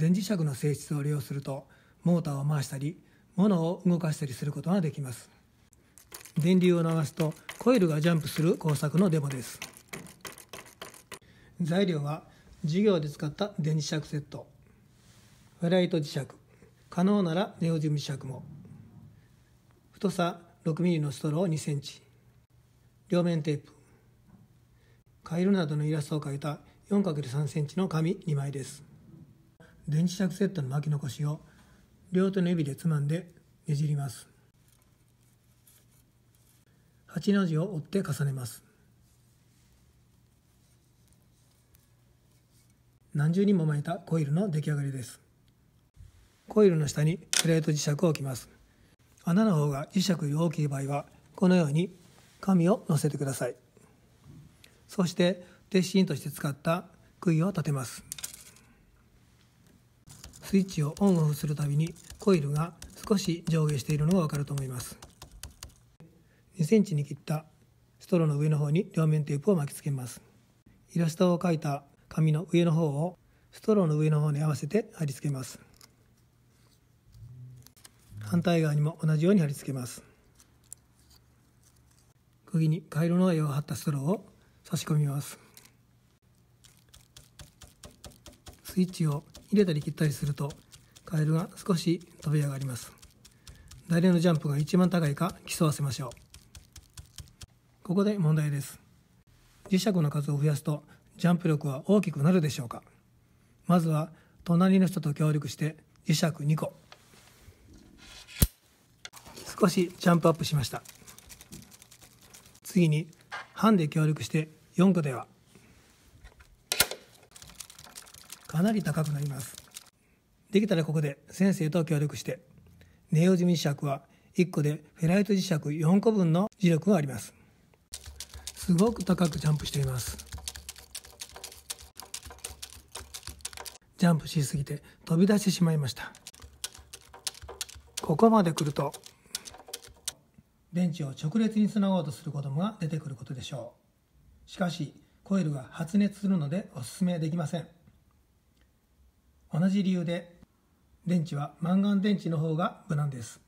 電磁石の性質を利用するとモーターを回したり物を動かしたりすることができます電流を流すとコイルがジャンプする工作のデモです材料は授業で使った電磁石セットフェライト磁石可能ならネオジム磁石も太さ 6mm のストロー 2cm 両面テープカイルなどのイラストを描いた 4×3cm の紙2枚です電磁石セットの巻き残しを両手の指でつまんでねじります8の字を折って重ねます何重にも巻いたコイルの出来上がりですコイルの下にプレート磁石を置きます穴の方が磁石より大きい場合はこのように紙を載せてくださいそして鉄心として使った杭を立てますスイッチをオンオフするたびにコイルが少し上下しているのがわかると思います2センチに切ったストローの上の方に両面テープを巻きつけますイラストを描いた紙の上の方をストローの上の方に合わせて貼り付けます反対側にも同じように貼り付けます釘に回路の絵を貼ったストローを差し込みますスイッチを入れたり切ったりするとカエルが少し飛び上がります誰のジャンプが一番高いか競わせましょうここで問題です磁石の数を増やすとジャンプ力は大きくなるでしょうかまずは隣の人と協力して磁石2個少しジャンプアップしました次にハンで協力して4個ではかなり高くなりますできたらここで先生と協力してネオジミ磁石は1個でフェライト磁石4個分の磁力がありますすごく高くジャンプしていますジャンプしすぎて飛び出してしまいましたここまで来ると電池を直列につなごうとする子供が出てくることでしょうしかしコイルが発熱するのでおすすめできません同じ理由で電池はマンガン電池の方が無難です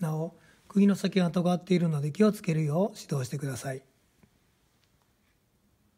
なお釘の先が尖っているので気をつけるよう指導してください